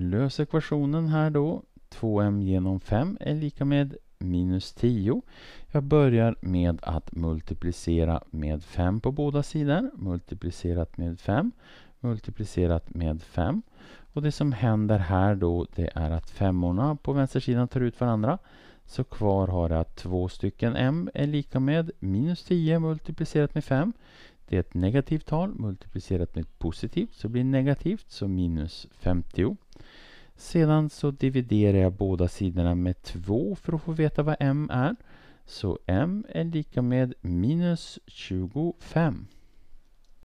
Lös ekvationen här då. 2m genom 5 är lika med minus 10. Jag börjar med att multiplicera med 5 på båda sidor. Multiplicerat med 5. Multiplicerat med 5. Och det som händer här då det är att femmorna på vänstersidan tar ut varandra. Så kvar har jag att två stycken m är lika med minus 10 multiplicerat med 5. Det är ett negativt tal multiplicerat med ett positivt så blir negativt så minus 50. Sedan så dividerar jag båda sidorna med 2 för att få veta vad m är. Så m är lika med minus 25.